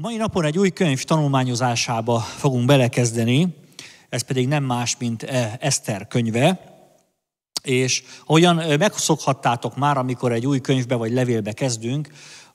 A mai napon egy új könyv tanulmányozásába fogunk belekezdeni, ez pedig nem más, mint eh, Eszter könyve. És ahogyan eh, megszokhattátok már, amikor egy új könyvbe vagy levélbe kezdünk,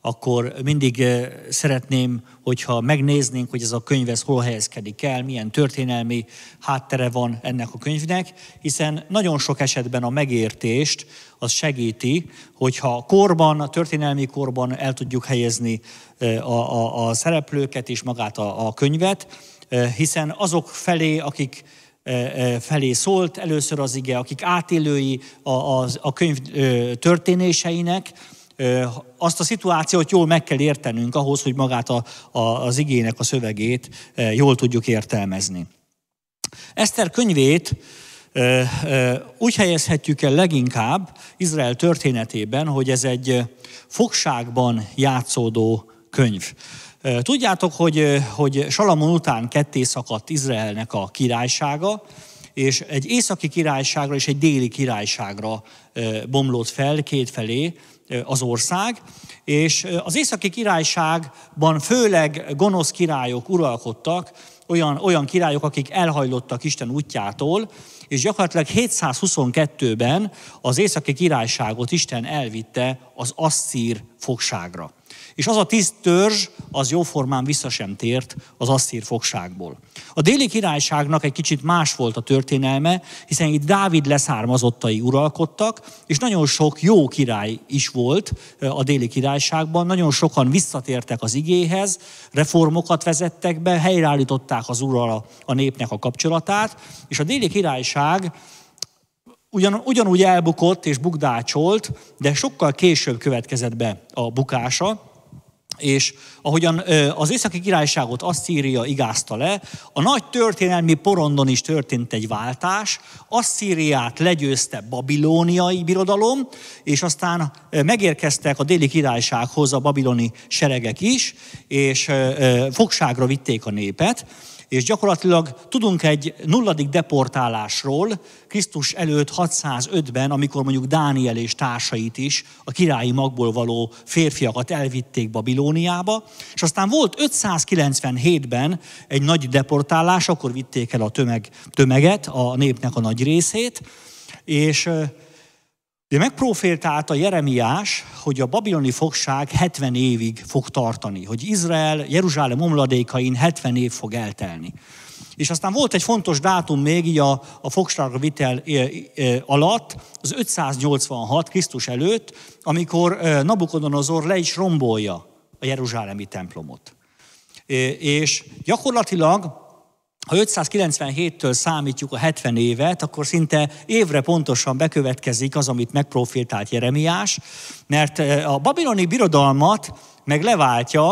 akkor mindig eh, szeretném, hogyha megnéznénk, hogy ez a könyv ez hol helyezkedik el, milyen történelmi háttere van ennek a könyvnek, hiszen nagyon sok esetben a megértést az segíti, hogyha korban, a történelmi korban el tudjuk helyezni eh, a, a, a szereplőket és magát a, a könyvet, eh, hiszen azok felé, akik felé szólt először az ige, akik átélői a, a, a könyv történéseinek, azt a szituációt jól meg kell értenünk ahhoz, hogy magát a, a, az igének a szövegét jól tudjuk értelmezni. Eszter könyvét úgy helyezhetjük el leginkább Izrael történetében, hogy ez egy fogságban játszódó könyv. Tudjátok, hogy, hogy Salamon után ketté szakadt Izraelnek a királysága, és egy északi királyságra és egy déli királyságra bomlott fel két felé, az ország, és az északi királyságban főleg gonosz királyok uralkodtak, olyan, olyan királyok, akik elhajlottak Isten útjától, és gyakorlatilag 722-ben az északi királyságot Isten elvitte az asszír fogságra és az a tíz törzs az jóformán vissza sem tért az asszír fogságból. A déli királyságnak egy kicsit más volt a történelme, hiszen itt Dávid leszármazottai uralkodtak, és nagyon sok jó király is volt a déli királyságban, nagyon sokan visszatértek az igéhez, reformokat vezettek be, helyreállították az ural a népnek a kapcsolatát, és a déli királyság ugyan, ugyanúgy elbukott és bukdácsolt, de sokkal később következett be a bukása, és ahogyan az északi királyságot Asszíria igázta le, a nagy történelmi porondon is történt egy váltás, Asszíriát legyőzte babilóniai birodalom, és aztán megérkeztek a déli királysághoz a babiloni seregek is, és fogságra vitték a népet, és gyakorlatilag tudunk egy nulladik deportálásról Krisztus előtt 605-ben, amikor mondjuk Dániel és társait is, a királyi magból való férfiakat elvitték Babilóniába, és aztán volt 597-ben egy nagy deportálás, akkor vitték el a tömeg, tömeget, a népnek a nagy részét, és Ugye a Jeremiás, hogy a babiloni fogság 70 évig fog tartani, hogy Izrael, Jeruzsálem omladékain 70 év fog eltelni. És aztán volt egy fontos dátum még így a, a fogságra vitel alatt, az 586 Krisztus előtt, amikor Nabukodonozor le is rombolja a Jeruzsálemi templomot. És gyakorlatilag ha 597-től számítjuk a 70 évet, akkor szinte évre pontosan bekövetkezik az, amit megprofiltált Jeremiás, mert eh, a babiloni birodalmat meg leváltja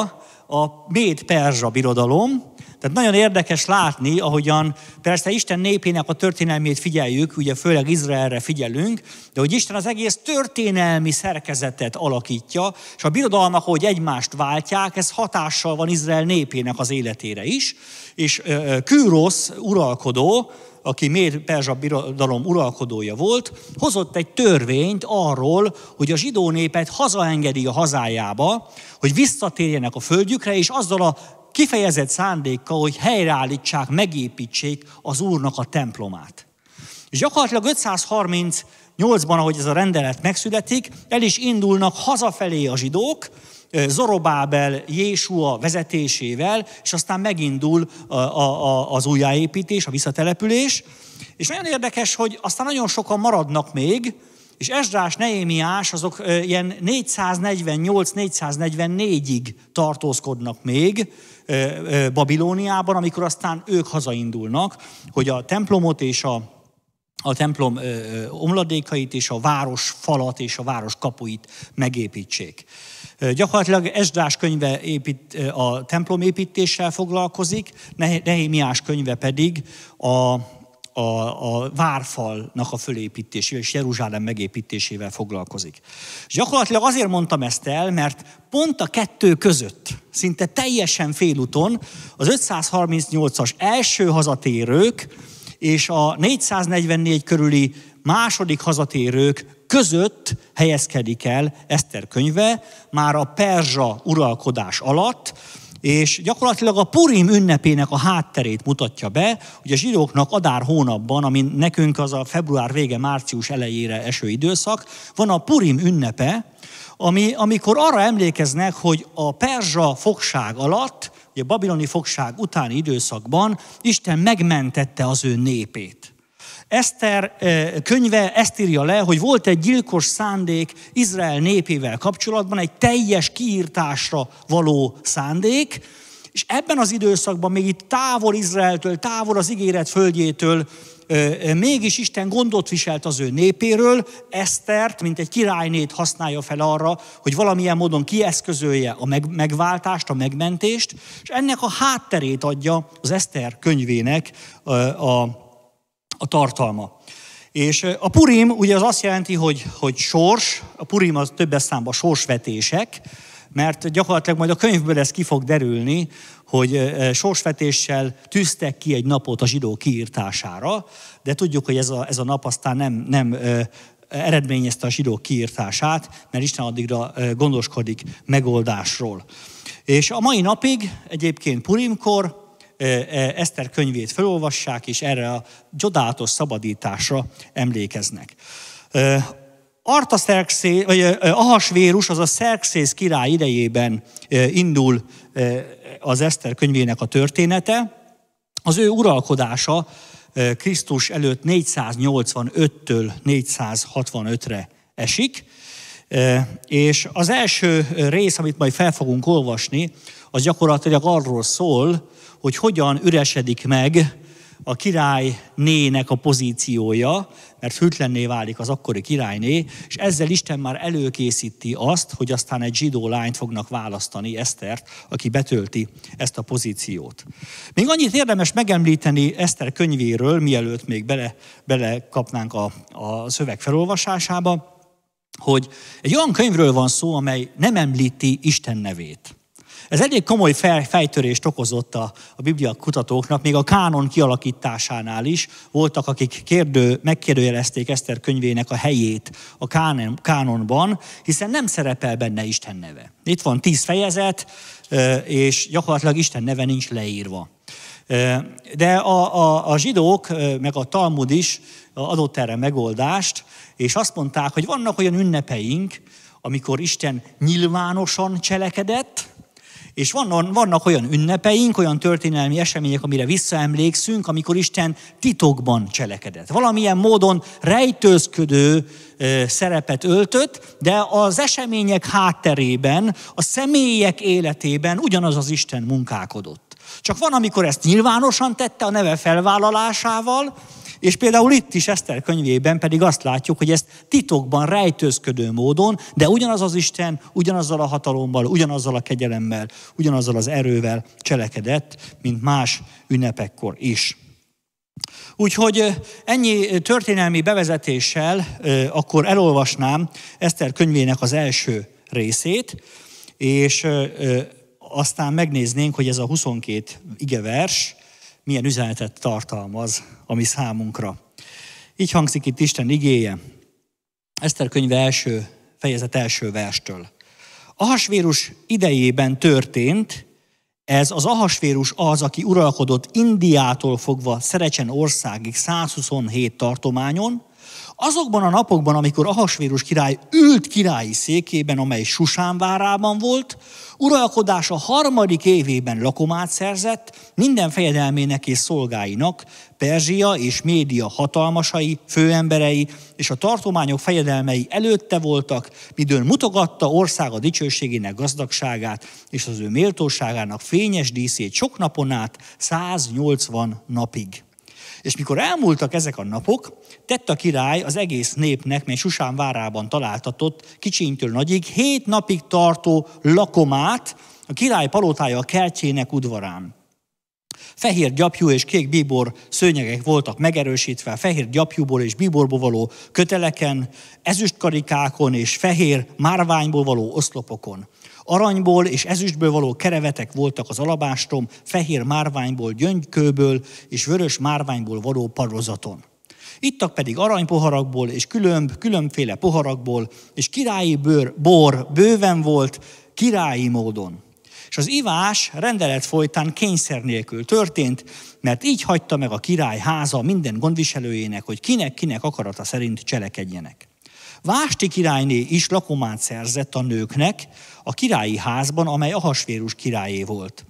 a méd-perzsa birodalom, tehát nagyon érdekes látni, ahogyan persze Isten népének a történelmét figyeljük, ugye főleg Izraelre figyelünk, de hogy Isten az egész történelmi szerkezetet alakítja, és a birodalmak, hogy egymást váltják, ez hatással van Izrael népének az életére is, és Kűrosz uralkodó, aki mér Perzsa birodalom uralkodója volt, hozott egy törvényt arról, hogy a zsidó népet hazaengedi a hazájába, hogy visszatérjenek a földjükre, és azzal a kifejezett szándéka, hogy helyreállítsák, megépítsék az Úrnak a templomát. És gyakorlatilag 538-ban, ahogy ez a rendelet megszületik, el is indulnak hazafelé a zsidók, Zorobábel Jésua vezetésével, és aztán megindul a, a, az újjáépítés, a visszatelepülés. És nagyon érdekes, hogy aztán nagyon sokan maradnak még, és Esdrás, Neémiás, azok ilyen 448-444-ig tartózkodnak még, Babilóniában, amikor aztán ők hazaindulnak, hogy a templomot és a a templom omladékait és a város falat és a város kapuit megépítsék. Gyakorlatilag Esdrás könyve épít, a templom építéssel foglalkozik, Nehémiás könyve pedig a, a, a várfalnak a fölépítésével és Jeruzsálem megépítésével foglalkozik. És gyakorlatilag azért mondtam ezt el, mert pont a kettő között, szinte teljesen félúton az 538-as első hazatérők és a 444 körüli második hazatérők között helyezkedik el Eszter könyve, már a perzsa uralkodás alatt, és gyakorlatilag a Purim ünnepének a hátterét mutatja be, hogy a zsidóknak adár hónapban, ami nekünk az a február vége, március elejére eső időszak, van a Purim ünnepe, ami, amikor arra emlékeznek, hogy a perzsa fogság alatt, ugye a babiloni fogság utáni időszakban Isten megmentette az ő népét. Eszter könyve ezt írja le, hogy volt egy gyilkos szándék Izrael népével kapcsolatban, egy teljes kiírtásra való szándék, és ebben az időszakban, még itt távol Izraeltől, távol az ígéret földjétől, mégis Isten gondot viselt az ő népéről, Esztert, mint egy királynét használja fel arra, hogy valamilyen módon kieszközölje a megváltást, a megmentést, és ennek a hátterét adja az Eszter könyvének a, a a tartalma. És a purim ugye az azt jelenti, hogy, hogy sors, a purim az többes számban sorsvetések, mert gyakorlatilag majd a könyvből ez ki fog derülni, hogy sorsvetéssel tűztek ki egy napot a zsidó kiírtására, de tudjuk, hogy ez a, ez a nap aztán nem, nem eredményezte a zsidó kiírtását, mert Isten addigra gondoskodik megoldásról. És a mai napig, egyébként Purimkor, Eszter könyvét felolvassák, és erre a csodálatos szabadításra emlékeznek. Artaszerxé, vagy Ahasvérus, az a Szerxész király idejében indul az Eszter könyvének a története. Az ő uralkodása Krisztus előtt 485-től 465-re esik. És az első rész, amit majd fel fogunk olvasni, az gyakorlatilag arról szól, hogy hogyan üresedik meg a királynének a pozíciója, mert fűtlenné válik az akkori királyné, és ezzel Isten már előkészíti azt, hogy aztán egy zsidó lányt fognak választani, Esztert, aki betölti ezt a pozíciót. Még annyit érdemes megemlíteni Eszter könyvéről, mielőtt még bele, bele kapnánk a, a szöveg felolvasásába, hogy egy olyan könyvről van szó, amely nem említi Isten nevét. Ez elég komoly fejtörést okozott a, a biblia kutatóknak, még a kánon kialakításánál is. Voltak, akik kérdő, megkérdőjelezték Eszter könyvének a helyét a kánon, kánonban, hiszen nem szerepel benne Isten neve. Itt van tíz fejezet, és gyakorlatilag Isten neve nincs leírva. De a, a, a zsidók, meg a Talmud is adott erre megoldást, és azt mondták, hogy vannak olyan ünnepeink, amikor Isten nyilvánosan cselekedett, és vannak, vannak olyan ünnepeink, olyan történelmi események, amire visszaemlékszünk, amikor Isten titokban cselekedett. Valamilyen módon rejtőzködő szerepet öltött, de az események hátterében, a személyek életében ugyanaz az Isten munkálkodott. Csak van, amikor ezt nyilvánosan tette a neve felvállalásával, és például itt is Eszter könyvében pedig azt látjuk, hogy ezt titokban, rejtőzködő módon, de ugyanaz az Isten, ugyanazzal a hatalommal, ugyanazzal a kegyelemmel, ugyanazzal az erővel cselekedett, mint más ünnepekkor is. Úgyhogy ennyi történelmi bevezetéssel akkor elolvasnám Eszter könyvének az első részét, és aztán megnéznénk, hogy ez a 22 igevers, milyen üzenetet tartalmaz, ami számunkra. Így hangzik itt Isten igéje. Eszter könyve első, fejezet első verstől. Ahasvérus idejében történt, ez az Ahasvérus az, aki uralkodott Indiától fogva Szerecsen országig 127 tartományon, azokban a napokban, amikor Ahasvérus király ült királyi székében, amely Susán várában volt, uralkodása harmadik évében lakomát szerzett, minden fejedelmének és szolgáinak, Perzsia és Média hatalmasai, főemberei és a tartományok fejedelmei előtte voltak, midőn mutogatta országa dicsőségének gazdagságát és az ő méltóságának fényes díszét sok napon át 180 napig. És mikor elmúltak ezek a napok, tett a király az egész népnek, mely Susán várában találtatott, kicsintől nagyig, hét napig tartó lakomát a király palotája a kertjének udvarán. Fehér gyapjú és kék bíbor szőnyegek voltak megerősítve, fehér gyapjúból és bíborból való köteleken, ezüstkarikákon és fehér márványból való oszlopokon. Aranyból és ezüstből való kerevetek voltak az alabástom, fehér márványból, gyöngykőből és vörös márványból való parozaton. Ittak pedig aranypoharakból és különb, különféle poharakból, és királyi bőr, bor bőven volt királyi módon. És az ivás rendelet folytán kényszer nélkül történt, mert így hagyta meg a király háza minden gondviselőjének, hogy kinek-kinek akarata szerint cselekedjenek. Vásti királyné is lakomát szerzett a nőknek a királyi házban, amely Ahasvérus királyé volt.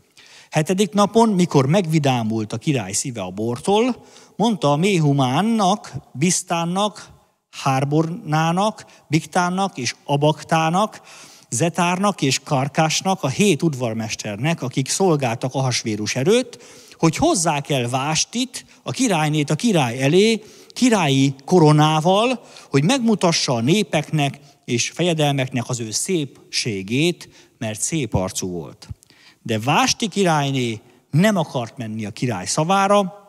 Hetedik napon, mikor megvidámult a király szíve a bortól, mondta a Méhumánnak, Bisztánnak, Hárbornának, Biktánnak és Abaktának, Zetárnak és Karkásnak, a hét udvarmesternek, akik szolgáltak a hasvérus erőt, hogy hozzá kell Vástit, a királynét a király elé, királyi koronával, hogy megmutassa a népeknek és fejedelmeknek az ő szépségét, mert szép arcú volt. De Vásti királyné nem akart menni a király szavára,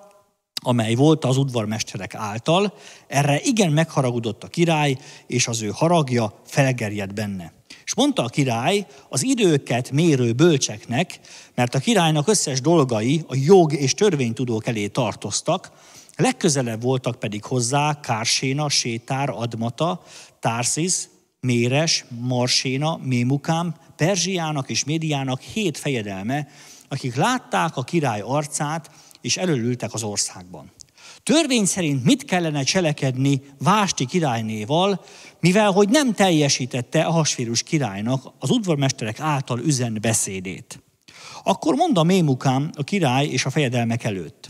amely volt az udvarmesterek által, erre igen megharagudott a király, és az ő haragja felgerjedt benne. És mondta a király az időket mérő bölcseknek, mert a királynak összes dolgai a jog és törvénytudók elé tartoztak, Legközelebb voltak pedig hozzá Kárséna, Sétár, Admata, Társzis, Méres, Marséna, Mémukám, Perzsiának és Médiának hét fejedelme, akik látták a király arcát, és előlültek az országban. Törvény szerint mit kellene cselekedni Vásti királynéval, mivel hogy nem teljesítette a hasvírus királynak az udvarmesterek által üzen beszédét. Akkor mond a mémukám a király és a fejedelmek előtt.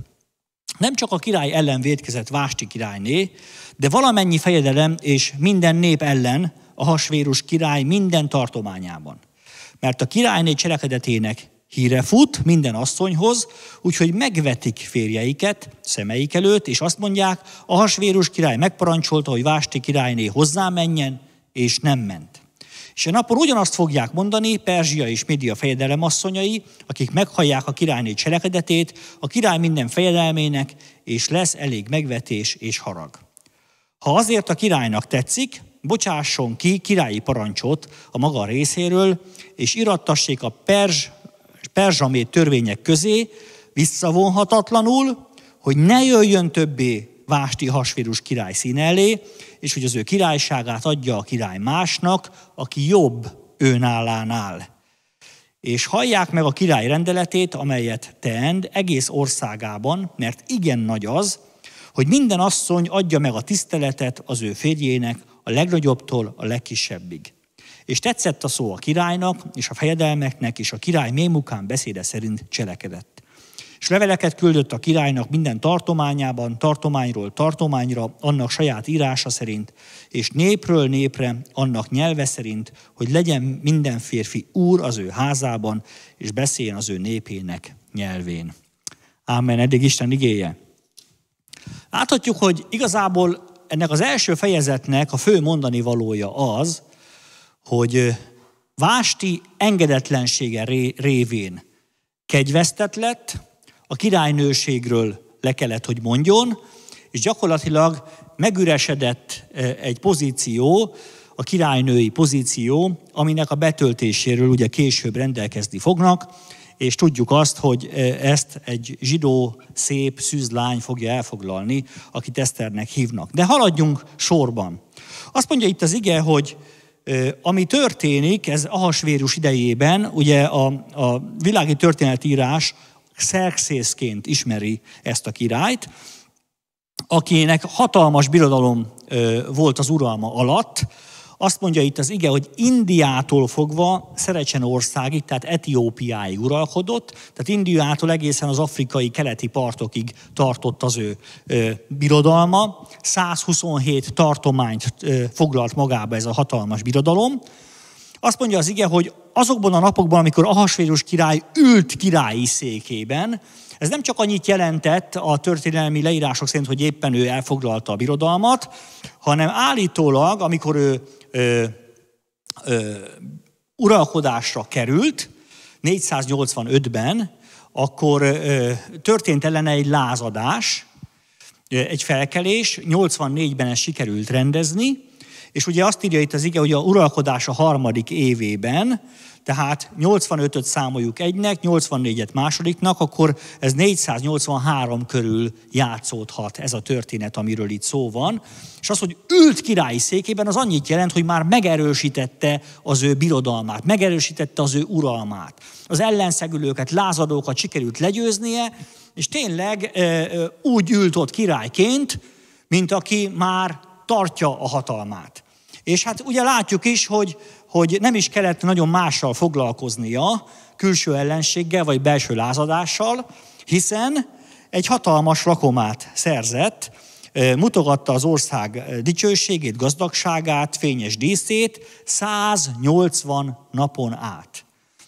Nem csak a király ellen védkezett Vásti királyné, de valamennyi fejedelem és minden nép ellen a hasvérus király minden tartományában. Mert a királyné cselekedetének híre fut minden asszonyhoz, úgyhogy megvetik férjeiket szemeik előtt, és azt mondják, a hasvérus király megparancsolta, hogy Vásti királyné hozzá menjen, és nem ment. És a napon ugyanazt fogják mondani Perzsia és Média fejedelem asszonyai, akik meghallják a királyné cselekedetét, a király minden fejedelmének, és lesz elég megvetés és harag. Ha azért a királynak tetszik, bocsásson ki királyi parancsot a maga részéről, és irattassék a perzs, perzsamé törvények közé, visszavonhatatlanul, hogy ne jöjjön többé Vásti hasvérus király színe elé, és hogy az ő királyságát adja a király másnak, aki jobb önállánál. És hallják meg a király rendeletét, amelyet teend egész országában, mert igen nagy az, hogy minden asszony adja meg a tiszteletet az ő férjének a legnagyobbtól a legkisebbig. És tetszett a szó a királynak, és a fejedelmeknek, és a király mémukán beszéde szerint cselekedett. És leveleket küldött a királynak minden tartományában, tartományról tartományra, annak saját írása szerint, és népről népre, annak nyelve szerint, hogy legyen minden férfi úr az ő házában, és beszéljen az ő népének nyelvén. Ámen, eddig Isten igéje. Láthatjuk, hogy igazából ennek az első fejezetnek a fő mondani valója az, hogy Vásti engedetlensége révén kegyvesztett lett, a királynőségről le kellett, hogy mondjon, és gyakorlatilag megüresedett e, egy pozíció, a királynői pozíció, aminek a betöltéséről ugye később rendelkezni fognak, és tudjuk azt, hogy e, ezt egy zsidó, szép, szűzlány fogja elfoglalni, akit Eszternek hívnak. De haladjunk sorban. Azt mondja itt az ige, hogy e, ami történik, ez Ahasvérus idejében, ugye a, a világi történetírás Xerxészként ismeri ezt a királyt, akinek hatalmas birodalom volt az uralma alatt, azt mondja itt az ige, hogy Indiától fogva Szerecsen országig, tehát Etiópiáig uralkodott, tehát Indiától egészen az afrikai keleti partokig tartott az ő ö, birodalma. 127 tartományt ö, foglalt magába ez a hatalmas birodalom, azt mondja az ige, hogy azokban a napokban, amikor Ahasvérus király ült királyi székében, ez nem csak annyit jelentett a történelmi leírások szerint, hogy éppen ő elfoglalta a birodalmat, hanem állítólag, amikor ő ö, ö, uralkodásra került, 485-ben, akkor ö, történt ellene egy lázadás, egy felkelés, 84-ben ezt sikerült rendezni, és ugye azt írja itt az ige, hogy a uralkodása harmadik évében, tehát 85-öt számoljuk egynek, 84-et másodiknak, akkor ez 483 körül játszódhat ez a történet, amiről itt szó van. És az, hogy ült királyi székében, az annyit jelent, hogy már megerősítette az ő birodalmát, megerősítette az ő uralmát. Az ellenszegülőket, lázadókat sikerült legyőznie, és tényleg úgy ült ott királyként, mint aki már tartja a hatalmát. És hát ugye látjuk is, hogy, hogy nem is kellett nagyon mással foglalkoznia, külső ellenséggel vagy belső lázadással, hiszen egy hatalmas lakomát szerzett, mutogatta az ország dicsőségét, gazdagságát, fényes díszét 180 napon át.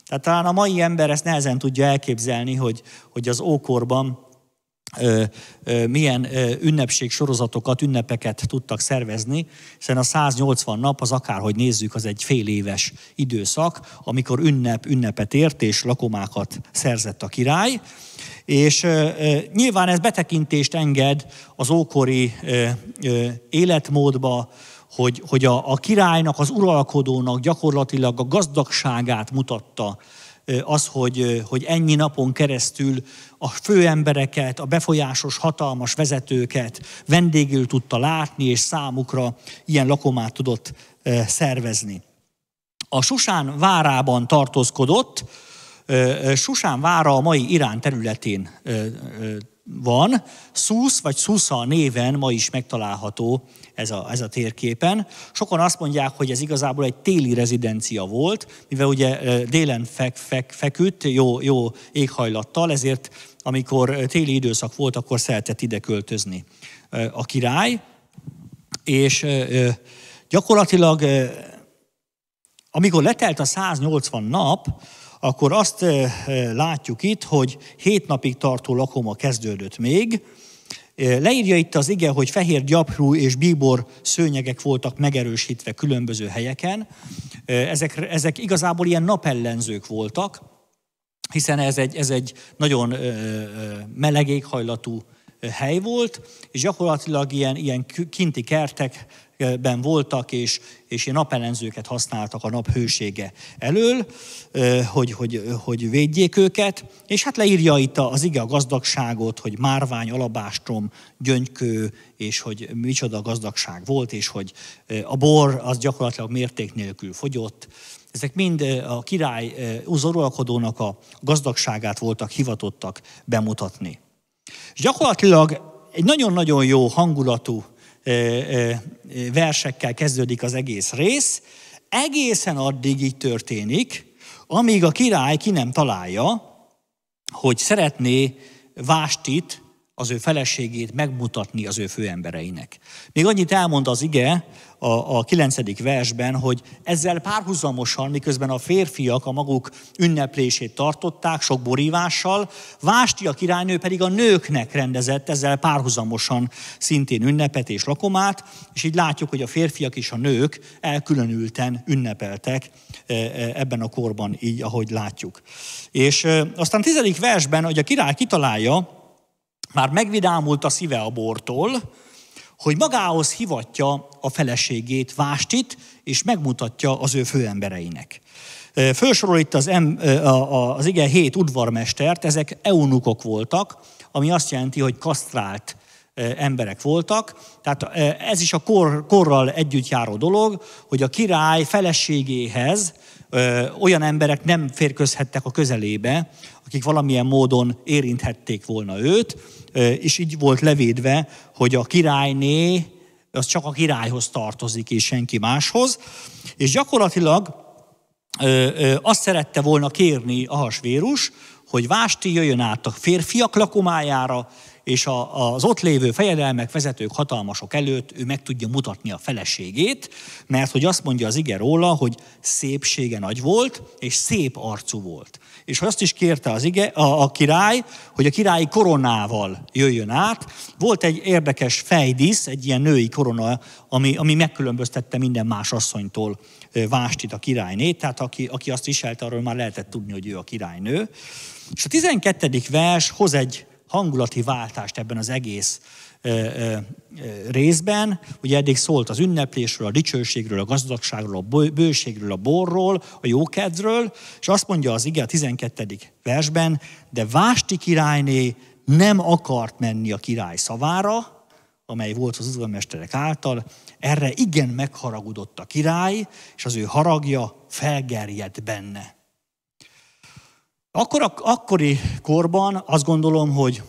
Tehát talán a mai ember ezt nehezen tudja elképzelni, hogy, hogy az ókorban milyen ünnepség sorozatokat, ünnepeket tudtak szervezni, hiszen a 180 nap az akárhogy nézzük, az egy fél éves időszak, amikor ünnep ünnepet ért, és lakomákat szerzett a király. És nyilván ez betekintést enged az ókori életmódba, hogy, hogy a, a királynak, az uralkodónak gyakorlatilag a gazdagságát mutatta az, hogy, hogy ennyi napon keresztül a főembereket, a befolyásos, hatalmas vezetőket vendégül tudta látni, és számukra ilyen lakomát tudott szervezni. A Susán várában tartózkodott, Susán vára a mai Irán területén van. Szusz vagy Szusza néven ma is megtalálható ez a, ez a térképen. Sokan azt mondják, hogy ez igazából egy téli rezidencia volt, mivel ugye délen fek, fek, feküdt, jó, jó éghajlattal, ezért amikor téli időszak volt, akkor szeretett ide költözni a király, és gyakorlatilag amikor letelt a 180 nap, akkor azt eh, látjuk itt, hogy hét napig tartó lakoma kezdődött még. Eh, leírja itt az ige, hogy fehér gyaprú és bíbor szőnyegek voltak megerősítve különböző helyeken. Eh, ezek, ezek igazából ilyen napellenzők voltak, hiszen ez egy, ez egy nagyon meleg éghajlatú hely volt, és gyakorlatilag ilyen, ilyen kinti kertek ben voltak, és, és ilyen napellenzőket használtak a nap hősége elől, hogy, hogy, hogy védjék őket, és hát leírja itt az ige a gazdagságot, hogy márvány, alabástrom, gyöngykő, és hogy micsoda gazdagság volt, és hogy a bor az gyakorlatilag mérték nélkül fogyott, ezek mind a király uzorolkodónak a gazdagságát voltak hivatottak bemutatni. És gyakorlatilag egy nagyon-nagyon jó hangulatú versekkel kezdődik az egész rész. Egészen addig így történik, amíg a király ki nem találja, hogy szeretné Vástit az ő feleségét megmutatni az ő főembereinek. Még annyit elmond az ige a, a 9. versben, hogy ezzel párhuzamosan, miközben a férfiak a maguk ünneplését tartották, sok borívással, Vásti a királynő pedig a nőknek rendezett ezzel párhuzamosan szintén ünnepet és lakomát, és így látjuk, hogy a férfiak és a nők elkülönülten ünnepeltek e, e, ebben a korban, így ahogy látjuk. És e, aztán 10. versben, hogy a király kitalálja, már megvidámult a szíve a bortól, hogy magához hivatja a feleségét, Vástit, és megmutatja az ő főembereinek. Fősorol itt az, em, az igen hét udvarmestert, ezek eunukok voltak, ami azt jelenti, hogy kasztrált emberek voltak. Tehát ez is a kor, korral együtt járó dolog, hogy a király feleségéhez ö, olyan emberek nem férközhettek a közelébe, akik valamilyen módon érinthették volna őt, ö, és így volt levédve, hogy a királyné az csak a királyhoz tartozik, és senki máshoz. És gyakorlatilag ö, ö, azt szerette volna kérni a hasvérus, hogy Vásti jöjjön át a férfiak lakomájára, és a, az ott lévő fejedelmek, vezetők, hatalmasok előtt ő meg tudja mutatni a feleségét, mert hogy azt mondja az ige róla, hogy szépsége nagy volt, és szép arcú volt. És azt is kérte az ige, a, a király, hogy a királyi koronával jöjjön át. Volt egy érdekes fejdísz, egy ilyen női korona, ami, ami megkülönböztette minden más asszonytól Vástit a királynét, tehát aki, aki azt viselte, arról már lehetett tudni, hogy ő a királynő. És a 12. vers hoz egy hangulati váltást ebben az egész ö, ö, részben. Ugye eddig szólt az ünneplésről, a dicsőségről, a gazdagságról, a bőségről, a borról, a jókedről, és azt mondja az ige a 12. versben, de Vásti királyné nem akart menni a király szavára, amely volt az udvarmesterek által, erre igen megharagudott a király, és az ő haragja felgerjedt benne. Akkor, a, akkori korban azt gondolom, hogy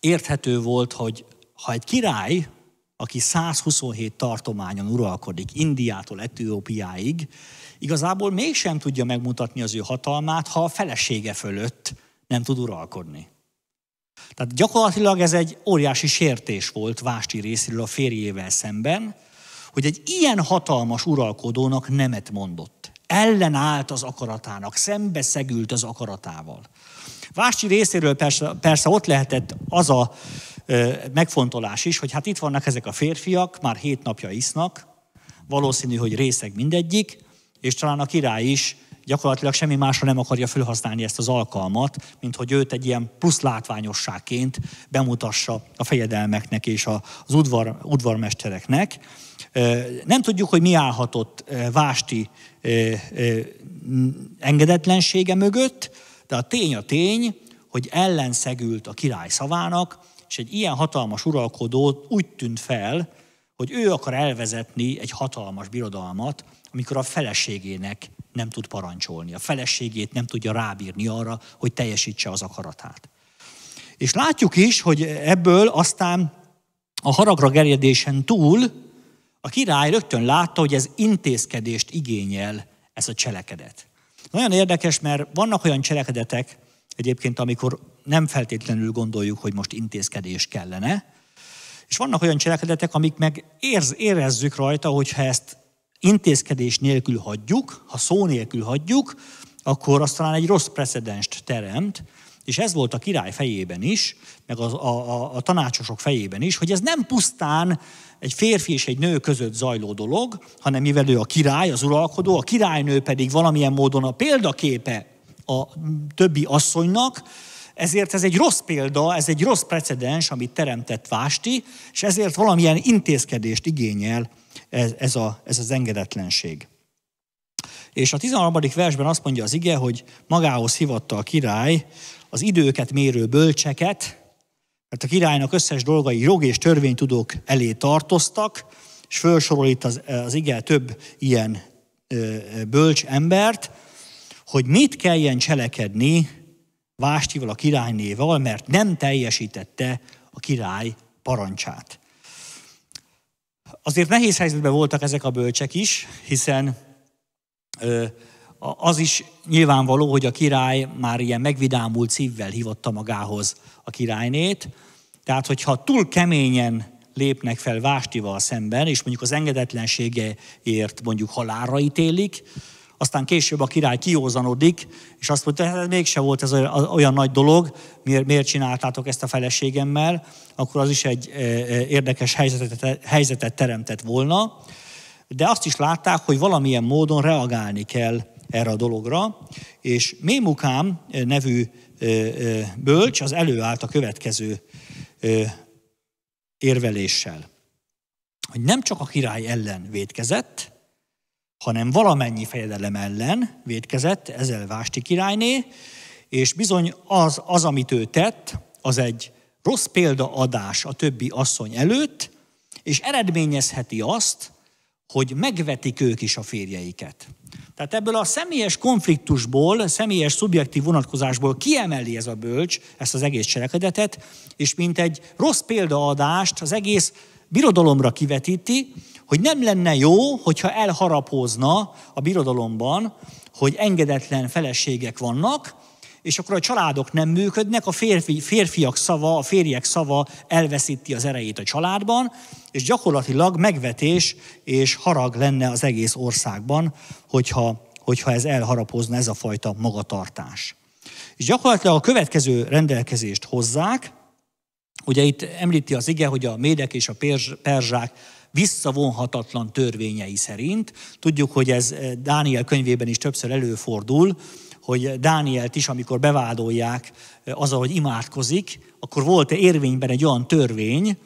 érthető volt, hogy ha egy király, aki 127 tartományon uralkodik, Indiától Etiópiáig, igazából mégsem tudja megmutatni az ő hatalmát, ha a felesége fölött nem tud uralkodni. Tehát gyakorlatilag ez egy óriási sértés volt Vásti részéről a férjével szemben, hogy egy ilyen hatalmas uralkodónak nemet mondott ellenállt az akaratának, szembeszegült az akaratával. Vási részéről persze, persze ott lehetett az a ö, megfontolás is, hogy hát itt vannak ezek a férfiak, már hét napja isznak, valószínű, hogy részeg mindegyik, és talán a király is gyakorlatilag semmi másra nem akarja felhasználni ezt az alkalmat, mint hogy őt egy ilyen plusz látványosságként bemutassa a fejedelmeknek és az udvar, udvarmestereknek. Nem tudjuk, hogy mi állhatott Vásti engedetlensége mögött, de a tény a tény, hogy ellenszegült a király szavának, és egy ilyen hatalmas uralkodó úgy tűnt fel, hogy ő akar elvezetni egy hatalmas birodalmat, amikor a feleségének nem tud parancsolni, a feleségét nem tudja rábírni arra, hogy teljesítse az akaratát. És látjuk is, hogy ebből aztán a haragra gerjedésen túl a király rögtön látta, hogy ez intézkedést igényel, ez a cselekedet. Nagyon érdekes, mert vannak olyan cselekedetek, egyébként, amikor nem feltétlenül gondoljuk, hogy most intézkedés kellene, és vannak olyan cselekedetek, amik meg érz, érezzük rajta, hogyha ezt intézkedés nélkül hagyjuk, ha szó nélkül hagyjuk, akkor azt talán egy rossz precedenst teremt, és ez volt a király fejében is, meg a, a, a, a tanácsosok fejében is, hogy ez nem pusztán egy férfi és egy nő között zajló dolog, hanem mivel ő a király, az uralkodó, a királynő pedig valamilyen módon a példaképe a többi asszonynak, ezért ez egy rossz példa, ez egy rossz precedens, amit teremtett Vásti, és ezért valamilyen intézkedést igényel ez, ez, a, ez az engedetlenség. És a 13. versben azt mondja az ige, hogy magához hivatta a király az időket mérő bölcseket, mert a királynak összes dolgai jog és törvénytudók elé tartoztak, és felsorol itt az, az ige több ilyen ö, bölcs embert, hogy mit kelljen cselekedni Vástival, a királynéval, mert nem teljesítette a király parancsát. Azért nehéz helyzetben voltak ezek a bölcsek is, hiszen ö, az is nyilvánvaló, hogy a király már ilyen megvidámult szívvel hívatta magához a királynét. Tehát, hogyha túl keményen lépnek fel Vástival szemben, és mondjuk az engedetlenségeért mondjuk halálra ítélik, aztán később a király kiózanodik, és azt mondta, hogy hát mégse volt ez olyan nagy dolog, miért, miért csináltátok ezt a feleségemmel, akkor az is egy e, e, érdekes helyzetet, helyzetet teremtett volna. De azt is látták, hogy valamilyen módon reagálni kell erre a dologra, és Mémukám eh, nevű eh, eh, bölcs az előállt a következő érveléssel, hogy nem csak a király ellen védkezett, hanem valamennyi fejedelem ellen védkezett, ezzel Vásti királyné, és bizony az, az, amit ő tett, az egy rossz példaadás a többi asszony előtt, és eredményezheti azt, hogy megvetik ők is a férjeiket. Tehát ebből a személyes konfliktusból, személyes szubjektív vonatkozásból kiemeli ez a bölcs ezt az egész cselekedetet, és mint egy rossz példaadást az egész birodalomra kivetíti, hogy nem lenne jó, hogyha elharapózna a birodalomban, hogy engedetlen feleségek vannak, és akkor a családok nem működnek, a férfi, férfiak szava, a férjek szava elveszíti az erejét a családban, és gyakorlatilag megvetés és harag lenne az egész országban, hogyha, hogyha ez elharapozna ez a fajta magatartás. És gyakorlatilag a következő rendelkezést hozzák, ugye itt említi az ige, hogy a médek és a perzsák visszavonhatatlan törvényei szerint. Tudjuk, hogy ez eh, Dániel könyvében is többször előfordul, hogy Dánielt is, amikor bevádolják az, hogy imádkozik, akkor volt -e érvényben egy olyan törvény,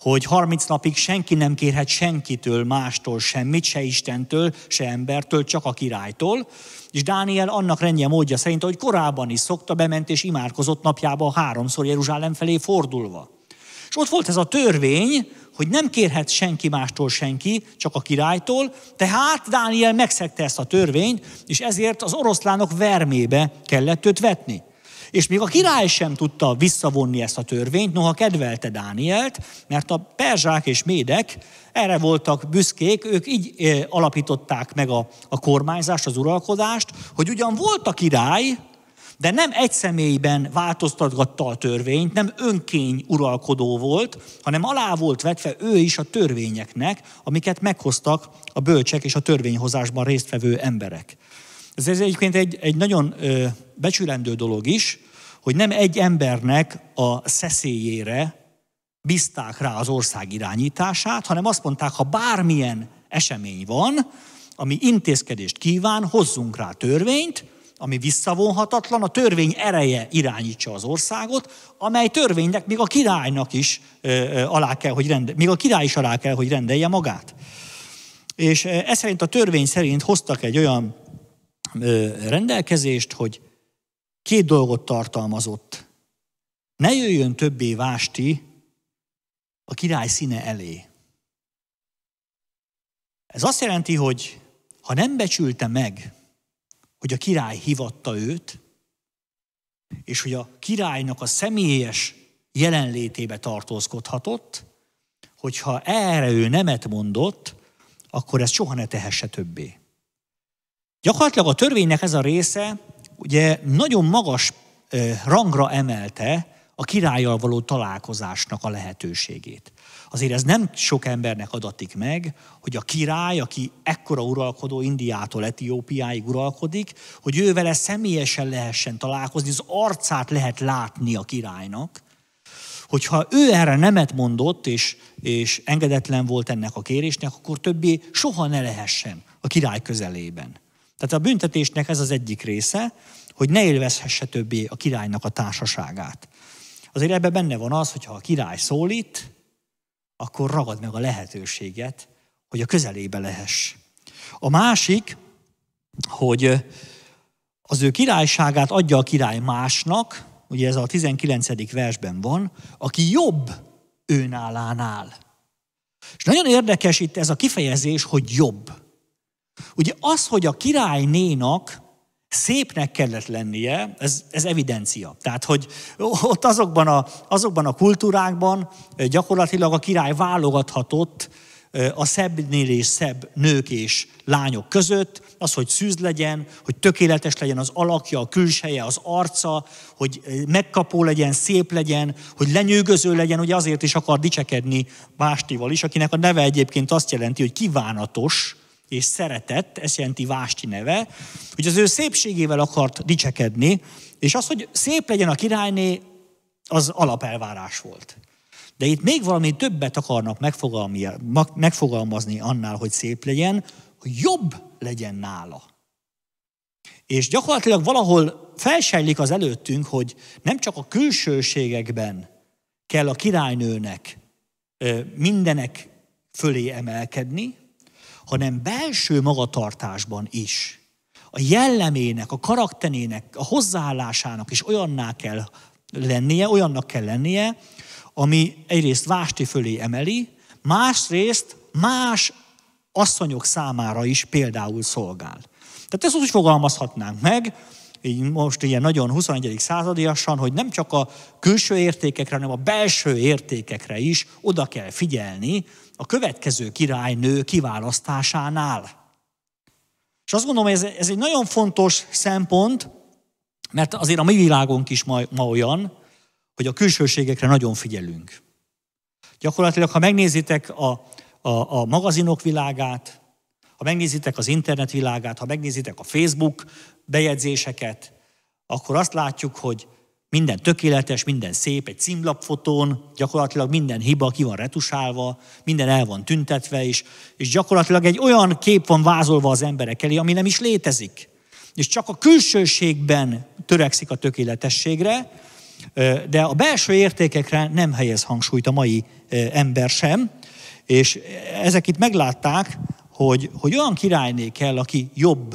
hogy 30 napig senki nem kérhet senkitől mástól semmit, se Istentől, se embertől, csak a királytól. És Dániel annak rendje módja szerint, hogy korábban is szokta, bement és imádkozott napjában háromszor Jeruzsálem felé fordulva. És ott volt ez a törvény, hogy nem kérhet senki mástól senki, csak a királytól, tehát Dániel megszegte ezt a törvényt, és ezért az oroszlánok vermébe kellett őt vetni. És még a király sem tudta visszavonni ezt a törvényt, noha kedvelte Dánielt, mert a perzsák és médek erre voltak büszkék, ők így eh, alapították meg a, a kormányzást, az uralkodást, hogy ugyan volt a király, de nem egy személyben változtatgatta a törvényt, nem önkény uralkodó volt, hanem alá volt vetve ő is a törvényeknek, amiket meghoztak a bölcsek és a törvényhozásban résztvevő emberek. Ez, ez egyébként egy, egy nagyon ö, becsülendő dolog is, hogy nem egy embernek a szeszélyére bízták rá az ország irányítását, hanem azt mondták, ha bármilyen esemény van, ami intézkedést kíván, hozzunk rá törvényt, ami visszavonhatatlan, a törvény ereje irányítsa az országot, amely törvénynek még a királynak is alá kell, hogy rende, még a király is alá kell, hogy rendelje magát. És ez szerint a törvény szerint hoztak egy olyan rendelkezést, hogy két dolgot tartalmazott. Ne jöjjön többé vásti a király színe elé. Ez azt jelenti, hogy ha nem becsülte meg hogy a király hivatta őt, és hogy a királynak a személyes jelenlétébe tartózkodhatott, hogyha erre ő nemet mondott, akkor ez soha ne tehesse többé. Gyakorlatilag a törvénynek ez a része ugye nagyon magas rangra emelte a királlyal való találkozásnak a lehetőségét. Azért ez nem sok embernek adatik meg, hogy a király, aki ekkora uralkodó Indiától Etiópiáig uralkodik, hogy ő vele személyesen lehessen találkozni, az arcát lehet látni a királynak, hogyha ő erre nemet mondott, és, és engedetlen volt ennek a kérésnek, akkor többé soha ne lehessen a király közelében. Tehát a büntetésnek ez az egyik része, hogy ne élvezhesse többé a királynak a társaságát. Azért ebben benne van az, hogy ha a király szólít, akkor ragad meg a lehetőséget, hogy a közelébe lehess. A másik, hogy az ő királyságát adja a király másnak, ugye ez a 19. versben van, aki jobb őnálánál. És nagyon érdekes itt ez a kifejezés, hogy jobb. Ugye az, hogy a királynénak Szépnek kellett lennie, ez, ez evidencia. Tehát, hogy ott azokban a, azokban a kultúrákban gyakorlatilag a király válogathatott a szebbnél és szebb nők és lányok között, az, hogy szűz legyen, hogy tökéletes legyen az alakja, a külseje, az arca, hogy megkapó legyen, szép legyen, hogy lenyűgöző legyen, hogy azért is akar dicsekedni Bástival is, akinek a neve egyébként azt jelenti, hogy kívánatos, és szeretett, ezt jelenti Vásti neve, hogy az ő szépségével akart dicsekedni, és az, hogy szép legyen a királyné, az alapelvárás volt. De itt még valami többet akarnak megfogalmazni annál, hogy szép legyen, hogy jobb legyen nála. És gyakorlatilag valahol felsejlik az előttünk, hogy nem csak a külsőségekben kell a királynőnek mindenek fölé emelkedni, hanem belső magatartásban is. A jellemének, a karakterének, a hozzáállásának is olyanná kell lennie, olyannak kell lennie, ami egyrészt Vásti fölé emeli, másrészt más asszonyok számára is például szolgál. Tehát ezt úgy fogalmazhatnánk meg, így most ilyen nagyon 21. századiasan, hogy nem csak a külső értékekre, hanem a belső értékekre is oda kell figyelni, a következő királynő kiválasztásánál. És azt gondolom, ez, ez egy nagyon fontos szempont, mert azért a mi világunk is ma, ma olyan, hogy a külsőségekre nagyon figyelünk. Gyakorlatilag, ha megnézitek a, a, a magazinok világát, ha megnézitek az internet világát, ha megnézitek a Facebook bejegyzéseket, akkor azt látjuk, hogy minden tökéletes, minden szép, egy címlapfotón, gyakorlatilag minden hiba ki van retusálva, minden el van tüntetve is, és gyakorlatilag egy olyan kép van vázolva az emberek elé, ami nem is létezik. És csak a külsőségben törekszik a tökéletességre, de a belső értékekre nem helyez hangsúlyt a mai ember sem, és ezek itt meglátták, hogy, hogy olyan királyné kell, aki jobb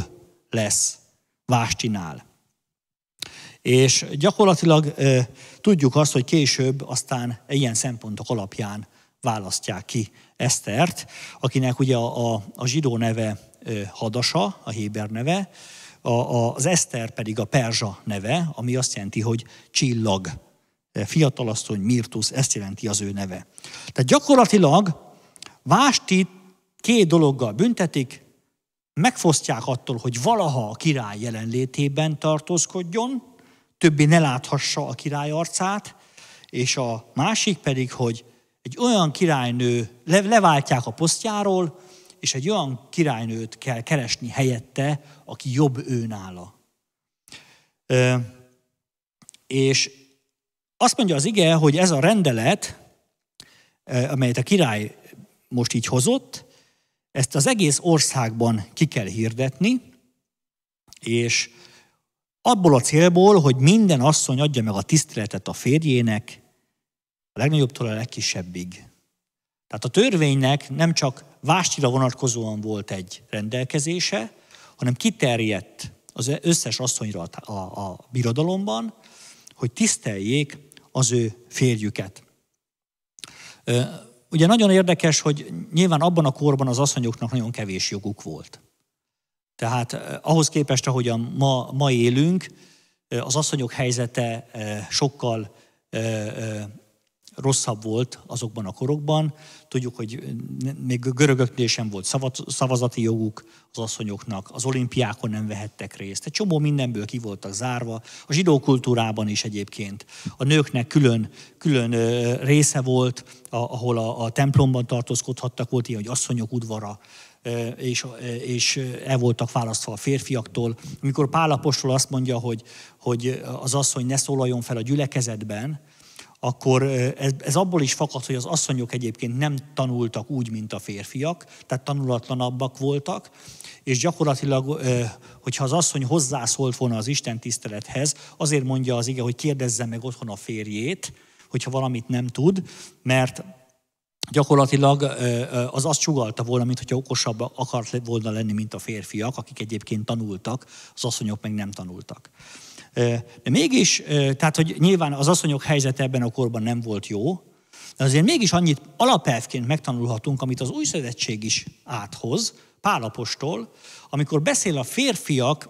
lesz, vást csinál. És gyakorlatilag e, tudjuk azt, hogy később aztán ilyen szempontok alapján választják ki Esztert, akinek ugye a, a, a zsidó neve e, Hadasa, a héber neve, a, a, az Eszter pedig a perzsa neve, ami azt jelenti, hogy csillag. Fiatalasszony, Mirtus, ezt jelenti az ő neve. Tehát gyakorlatilag Vásti két dologgal büntetik, megfosztják attól, hogy valaha a király jelenlétében tartózkodjon, többé ne láthassa a király arcát, és a másik pedig, hogy egy olyan királynő, le, leváltják a posztjáról, és egy olyan királynőt kell keresni helyette, aki jobb őnála. E, és azt mondja az ige, hogy ez a rendelet, amelyet a király most így hozott, ezt az egész országban ki kell hirdetni, és Abból a célból, hogy minden asszony adja meg a tiszteletet a férjének, a legnagyobbtól a legkisebbig. Tehát a törvénynek nem csak Vástira vonatkozóan volt egy rendelkezése, hanem kiterjedt az összes asszonyra a, a, a birodalomban, hogy tiszteljék az ő férjüket. Ugye nagyon érdekes, hogy nyilván abban a korban az asszonyoknak nagyon kevés joguk volt. Tehát eh, ahhoz képest, ahogyan ma, ma élünk, eh, az asszonyok helyzete eh, sokkal rosszabb volt azokban a korokban. Tudjuk, hogy még görögöknél sem volt szavazati joguk az asszonyoknak, az olimpiákon nem vehettek részt. Egy csomó mindenből ki voltak zárva. A zsidó kultúrában is egyébként a nőknek külön, külön része volt, ahol a, a templomban tartózkodhattak, volt ilyen, hogy asszonyok udvara, és, és el voltak választva a férfiaktól. Amikor Pálapostól azt mondja, hogy, hogy az asszony ne szólaljon fel a gyülekezetben, akkor ez, ez abból is fakad, hogy az asszonyok egyébként nem tanultak úgy, mint a férfiak, tehát tanulatlanabbak voltak, és gyakorlatilag, hogyha az asszony hozzászólt volna az Isten tisztelethez, azért mondja az ige, hogy kérdezze meg otthon a férjét, hogyha valamit nem tud, mert gyakorlatilag az azt sugalta volna, mintha okosabb akart volna lenni, mint a férfiak, akik egyébként tanultak, az asszonyok meg nem tanultak. De mégis, tehát hogy nyilván az asszonyok helyzete ebben a korban nem volt jó, de azért mégis annyit alapelvként megtanulhatunk, amit az új szövetség is áthoz, Pálapostól, amikor beszél a férfiak,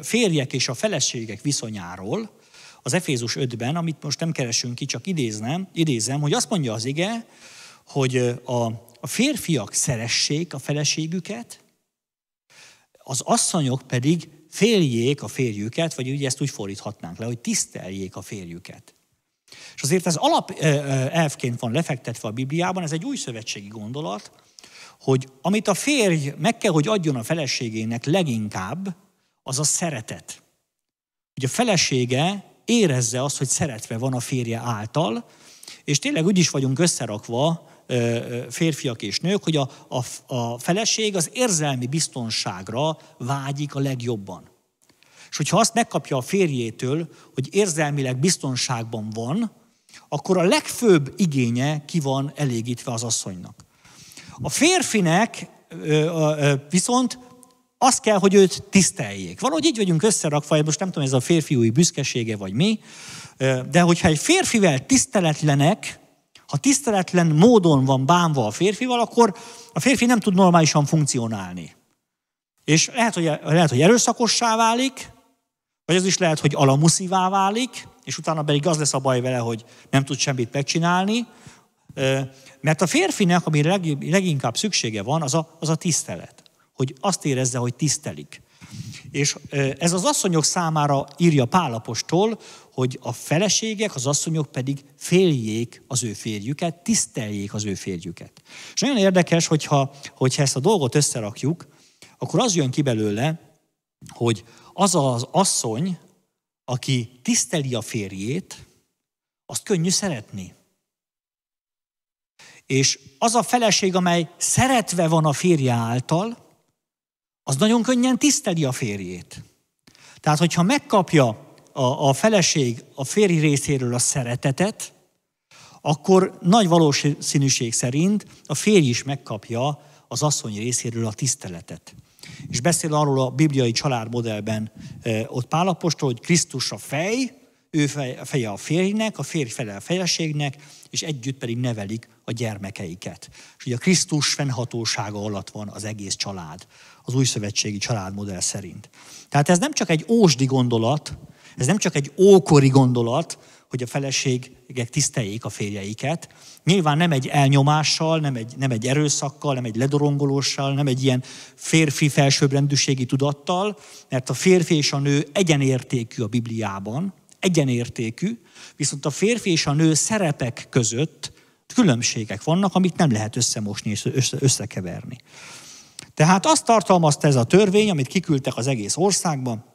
férjek és a feleségek viszonyáról, az Efézus 5-ben, amit most nem keresünk ki, csak idéznem, idézem, hogy azt mondja az ige, hogy a, a férfiak szeressék a feleségüket, az asszonyok pedig féljék a férjüket, vagy ugye ezt úgy fordíthatnánk le, hogy tiszteljék a férjüket. És azért ez alap elfként van lefektetve a Bibliában, ez egy új szövetségi gondolat, hogy amit a férj meg kell, hogy adjon a feleségének leginkább, az a szeretet. Hogy a felesége érezze azt, hogy szeretve van a férje által, és tényleg úgy is vagyunk összerakva, férfiak és nők, hogy a, a, a feleség az érzelmi biztonságra vágyik a legjobban. És hogyha azt megkapja a férjétől, hogy érzelmileg biztonságban van, akkor a legfőbb igénye ki van elégítve az asszonynak. A férfinek viszont azt kell, hogy őt tiszteljék. Valahogy így vagyunk összerakva, most nem tudom, ez a férfiúi büszkesége vagy mi, de hogyha egy férfivel tiszteletlenek, ha tiszteletlen módon van bánva a férfival, akkor a férfi nem tud normálisan funkcionálni. És lehet, hogy, lehet, hogy erőszakossá válik, vagy az is lehet, hogy alamuszivá válik, és utána pedig az lesz a baj vele, hogy nem tud semmit megcsinálni, mert a férfinek, ami leginkább szüksége van, az a, az a tisztelet. Hogy azt érezze, hogy tisztelik. És ez az asszonyok számára írja Pálapostól, hogy a feleségek, az asszonyok pedig féljék az ő férjüket, tiszteljék az ő férjüket. És nagyon érdekes, hogyha, hogyha ezt a dolgot összerakjuk, akkor az jön ki belőle, hogy az az asszony, aki tiszteli a férjét, azt könnyű szeretni. És az a feleség, amely szeretve van a férje által, az nagyon könnyen tiszteli a férjét. Tehát, hogyha megkapja a, a feleség a férj részéről a szeretetet, akkor nagy valószínűség szerint a férj is megkapja az asszony részéről a tiszteletet. És beszél arról a bibliai családmodellben eh, ott Pálapostól, hogy Krisztus a fej, ő feje a férjnek, a férj fele a feleségnek, és együtt pedig nevelik a gyermekeiket. És ugye a Krisztus fennhatósága alatt van az egész család, az újszövetségi családmodell szerint. Tehát ez nem csak egy ósdi gondolat, ez nem csak egy ókori gondolat, hogy a feleségek tiszteljék a férjeiket. Nyilván nem egy elnyomással, nem egy, nem egy erőszakkal, nem egy ledorongolóssal, nem egy ilyen férfi felsőbbrendűségi tudattal, mert a férfi és a nő egyenértékű a Bibliában, egyenértékű, viszont a férfi és a nő szerepek között különbségek vannak, amit nem lehet összemosni és össze, összekeverni. Tehát azt tartalmazta ez a törvény, amit kiküldtek az egész országban,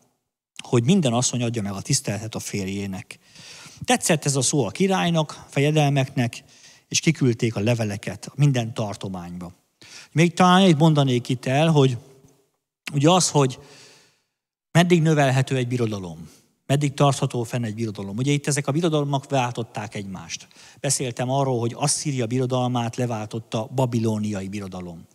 hogy minden asszony adja meg a tiszteletet a férjének. Tetszett ez a szó a királynak, fejedelmeknek, és kiküldték a leveleket minden tartományba. Még talán egy mondanék itt el, hogy ugye az, hogy meddig növelhető egy birodalom, meddig tartható fenn egy birodalom. Ugye itt ezek a birodalmak váltották egymást. Beszéltem arról, hogy Asszíria birodalmát leváltotta babilóniai birodalom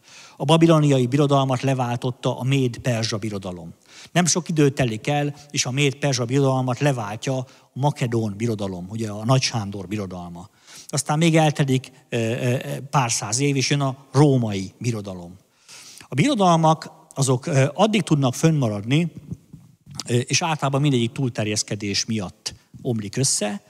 a babiloniai birodalmat leváltotta a méd-perzsa birodalom. Nem sok idő telik el, és a méd-perzsa birodalmat leváltja a makedón birodalom, ugye a Nagy Sándor birodalma. Aztán még eltelik pár száz év, és jön a római birodalom. A birodalmak azok addig tudnak fönnmaradni, és általában mindegyik túlterjeszkedés miatt omlik össze,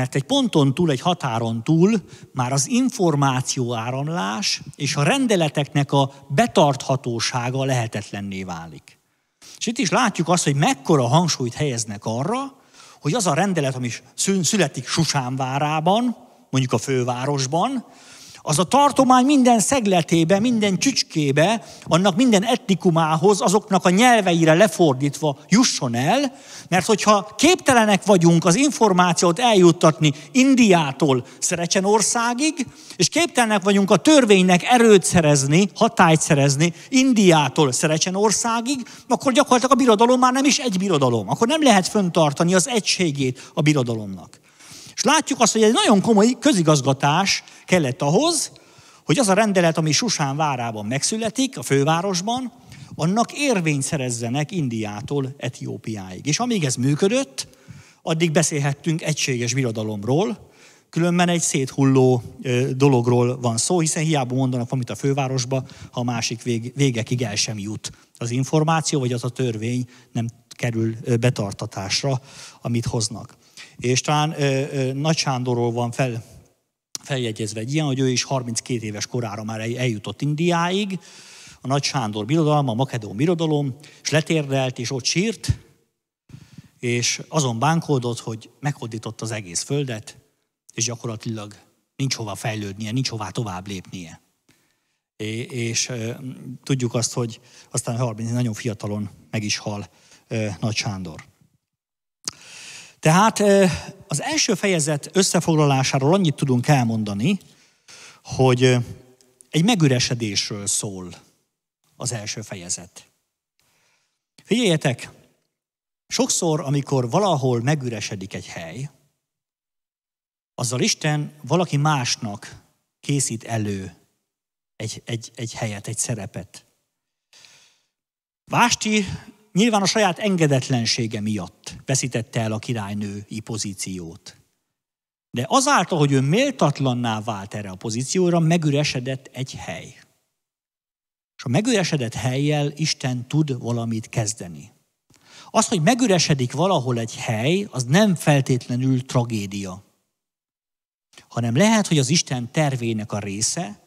mert egy ponton túl, egy határon túl már az információ áramlás és a rendeleteknek a betarthatósága lehetetlenné válik. És itt is látjuk azt, hogy mekkora hangsúlyt helyeznek arra, hogy az a rendelet, ami születik Susánvárában, mondjuk a fővárosban, az a tartomány minden szegletébe, minden csücskébe, annak minden etnikumához, azoknak a nyelveire lefordítva jusson el, mert hogyha képtelenek vagyunk az információt eljuttatni Indiától országig, és képtelenek vagyunk a törvénynek erőt szerezni, hatályt szerezni Indiától országig, akkor gyakorlatilag a birodalom már nem is egy birodalom. Akkor nem lehet föntartani az egységét a birodalomnak. És látjuk azt, hogy egy nagyon komoly közigazgatás kellett ahhoz, hogy az a rendelet, ami Susán várában megszületik, a fővárosban, annak érvényt szerezzenek Indiától Etiópiáig. És amíg ez működött, addig beszélhettünk egységes birodalomról, különben egy széthulló dologról van szó, hiszen hiába mondanak amit a fővárosba, ha a másik vég, végekig el sem jut az információ, vagy az a törvény nem kerül betartatásra, amit hoznak. És talán ö, ö, Nagy Sándorról van fel, feljegyezve egy ilyen, hogy ő is 32 éves korára már eljutott Indiáig, a Nagy Sándor birodalma, a Makedón birodalom, és letérdelt, és ott sírt, és azon bánkódott, hogy meghódított az egész földet, és gyakorlatilag nincs hova fejlődnie, nincs hova tovább lépnie. É, és e, tudjuk azt, hogy aztán 30 nagyon fiatalon meg is hal e, Nagy Sándor. Tehát az első fejezet összefoglalásáról annyit tudunk elmondani, hogy egy megüresedésről szól az első fejezet. Figyeljetek, sokszor, amikor valahol megüresedik egy hely, azzal Isten valaki másnak készít elő egy, egy, egy helyet, egy szerepet. Vásti nyilván a saját engedetlensége miatt veszítette el a királynői pozíciót. De azáltal, hogy ő méltatlanná vált erre a pozícióra, megüresedett egy hely. És a megüresedett helyjel Isten tud valamit kezdeni. Az, hogy megüresedik valahol egy hely, az nem feltétlenül tragédia. Hanem lehet, hogy az Isten tervének a része,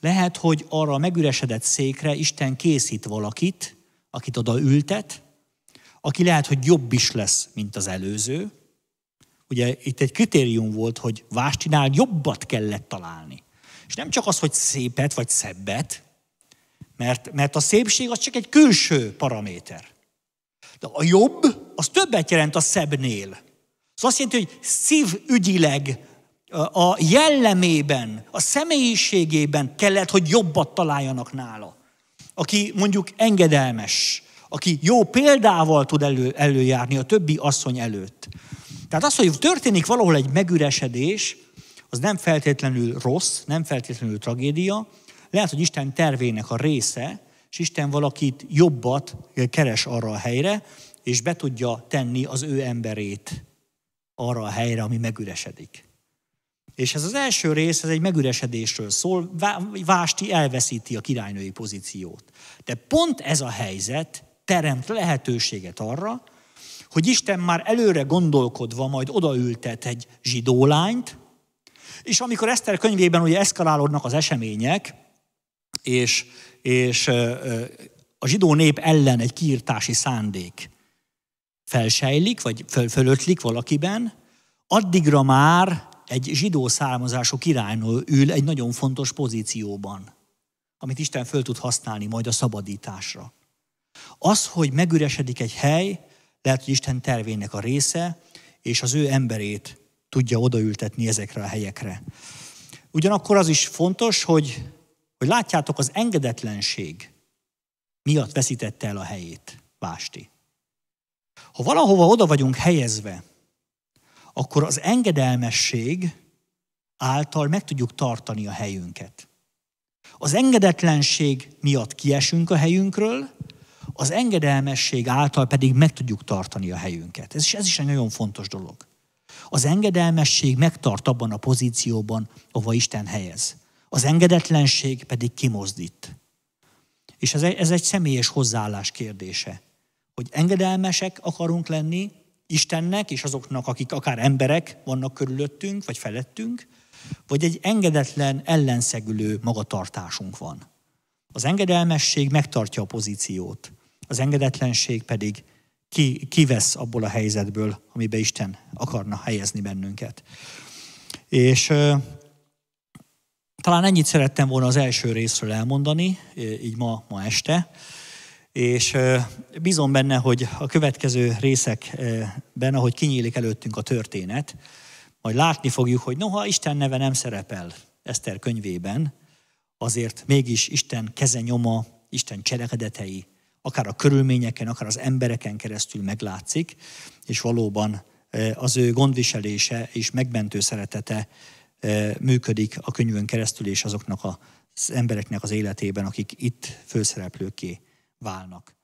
lehet, hogy arra a megüresedett székre Isten készít valakit, akit oda ültet, aki lehet, hogy jobb is lesz, mint az előző. Ugye itt egy kritérium volt, hogy Vástinál jobbat kellett találni. És nem csak az, hogy szépet vagy szebbet, mert, mert a szépség az csak egy külső paraméter. De a jobb, az többet jelent a szebbnél. Szóval azt jelenti, hogy szívügyileg, a jellemében, a személyiségében kellett, hogy jobbat találjanak nála aki mondjuk engedelmes, aki jó példával tud elő, előjárni a többi asszony előtt. Tehát az, hogy történik valahol egy megüresedés, az nem feltétlenül rossz, nem feltétlenül tragédia, lehet, hogy Isten tervének a része, és Isten valakit jobbat keres arra a helyre, és be tudja tenni az ő emberét arra a helyre, ami megüresedik. És ez az első rész, ez egy megüresedésről szól, Vásti elveszíti a királynői pozíciót. De pont ez a helyzet teremt lehetőséget arra, hogy Isten már előre gondolkodva majd odaültet egy zsidó lányt, és amikor Eszter könyvében ugye eszkalálódnak az események, és, és a zsidó nép ellen egy kiirtási szándék felsejlik, vagy föl, fölötlik valakiben, addigra már egy zsidó származású királynő ül egy nagyon fontos pozícióban, amit Isten föl tud használni majd a szabadításra. Az, hogy megüresedik egy hely, lehet, hogy Isten tervének a része, és az ő emberét tudja odaültetni ezekre a helyekre. Ugyanakkor az is fontos, hogy, hogy látjátok, az engedetlenség miatt veszítette el a helyét Vásti. Ha valahova oda vagyunk helyezve, akkor az engedelmesség által meg tudjuk tartani a helyünket. Az engedetlenség miatt kiesünk a helyünkről, az engedelmesség által pedig meg tudjuk tartani a helyünket. Ez is, ez is egy nagyon fontos dolog. Az engedelmesség megtart abban a pozícióban, ahova Isten helyez. Az engedetlenség pedig kimozdít. És ez egy, ez egy személyes hozzáállás kérdése. Hogy engedelmesek akarunk lenni, Istennek és azoknak, akik akár emberek vannak körülöttünk, vagy felettünk, vagy egy engedetlen, ellenszegülő magatartásunk van. Az engedelmesség megtartja a pozíciót, az engedetlenség pedig ki, kivesz abból a helyzetből, amiben Isten akarna helyezni bennünket. És ö, talán ennyit szerettem volna az első részről elmondani, így ma, ma este és bízom benne, hogy a következő részekben, ahogy kinyílik előttünk a történet, majd látni fogjuk, hogy noha Isten neve nem szerepel Eszter könyvében, azért mégis Isten kezenyoma, Isten cselekedetei, akár a körülményeken, akár az embereken keresztül meglátszik, és valóban az ő gondviselése és megmentő szeretete működik a könyvön keresztül és azoknak az embereknek az életében, akik itt főszereplőké válnak.